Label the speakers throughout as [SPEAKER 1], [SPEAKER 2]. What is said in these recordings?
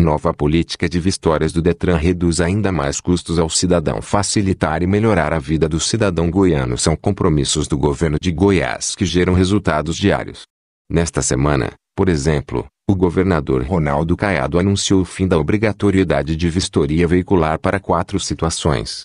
[SPEAKER 1] Nova política de vistórias do Detran reduz ainda mais custos ao cidadão. Facilitar e melhorar a vida do cidadão goiano são compromissos do governo de Goiás que geram resultados diários. Nesta semana, por exemplo, o governador Ronaldo Caiado anunciou o fim da obrigatoriedade de vistoria veicular para quatro situações.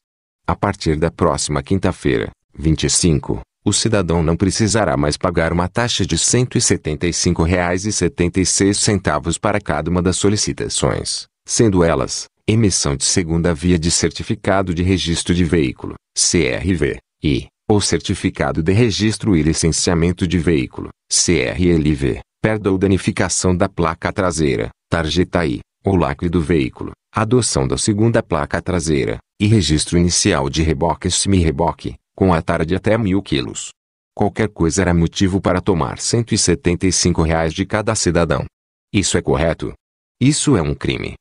[SPEAKER 1] A partir da próxima quinta-feira, 25, o cidadão não precisará mais pagar uma taxa de R$ 175,76 para cada uma das solicitações, sendo elas, emissão de segunda via de certificado de registro de veículo, CRV, e, ou certificado de registro e licenciamento de veículo, CRLV, perda ou danificação da placa traseira, tarjeta I, ou lacre do veículo, adoção da segunda placa traseira, e registro inicial de reboque e semi-reboque, com a tara de até mil quilos. Qualquer coisa era motivo para tomar R$ 175 reais de cada cidadão. Isso é correto? Isso é um crime.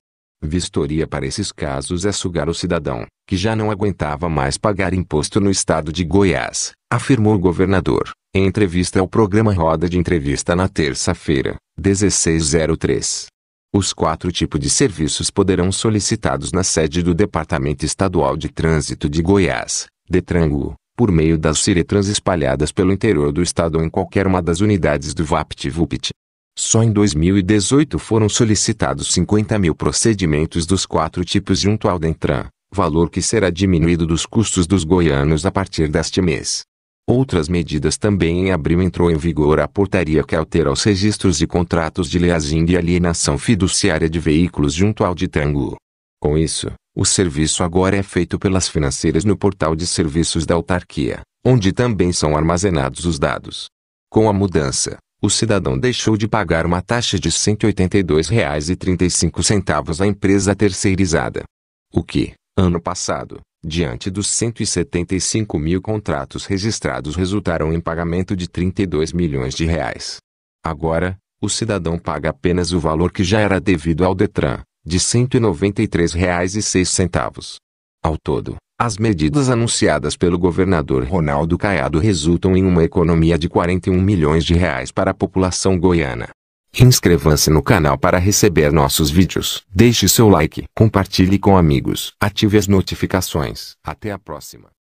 [SPEAKER 1] Vistoria para esses casos é sugar o cidadão, que já não aguentava mais pagar imposto no estado de Goiás, afirmou o governador, em entrevista ao programa Roda de Entrevista na terça-feira, 1603. Os quatro tipos de serviços poderão solicitados na sede do Departamento Estadual de Trânsito de Goiás, Detrango, por meio das siretrans espalhadas pelo interior do estado ou em qualquer uma das unidades do VAPT-VUPT. Só em 2018 foram solicitados 50 mil procedimentos dos quatro tipos junto ao Dentran, valor que será diminuído dos custos dos goianos a partir deste mês. Outras medidas também em abril entrou em vigor a portaria que altera os registros de contratos de leasing e alienação fiduciária de veículos junto ao Ditango. Com isso, o serviço agora é feito pelas financeiras no portal de serviços da autarquia, onde também são armazenados os dados. Com a mudança, o cidadão deixou de pagar uma taxa de R$ 182,35 à empresa terceirizada. O que, ano passado, diante dos 175 mil contratos registrados resultaram em pagamento de 32 milhões de reais. Agora, o cidadão paga apenas o valor que já era devido ao Detran, de R$ 193,06. Ao todo, as medidas anunciadas pelo governador Ronaldo Caiado resultam em uma economia de 41 milhões de reais para a população goiana. Inscreva-se no canal para receber nossos vídeos. Deixe seu like, compartilhe com amigos, ative as notificações. Até a próxima.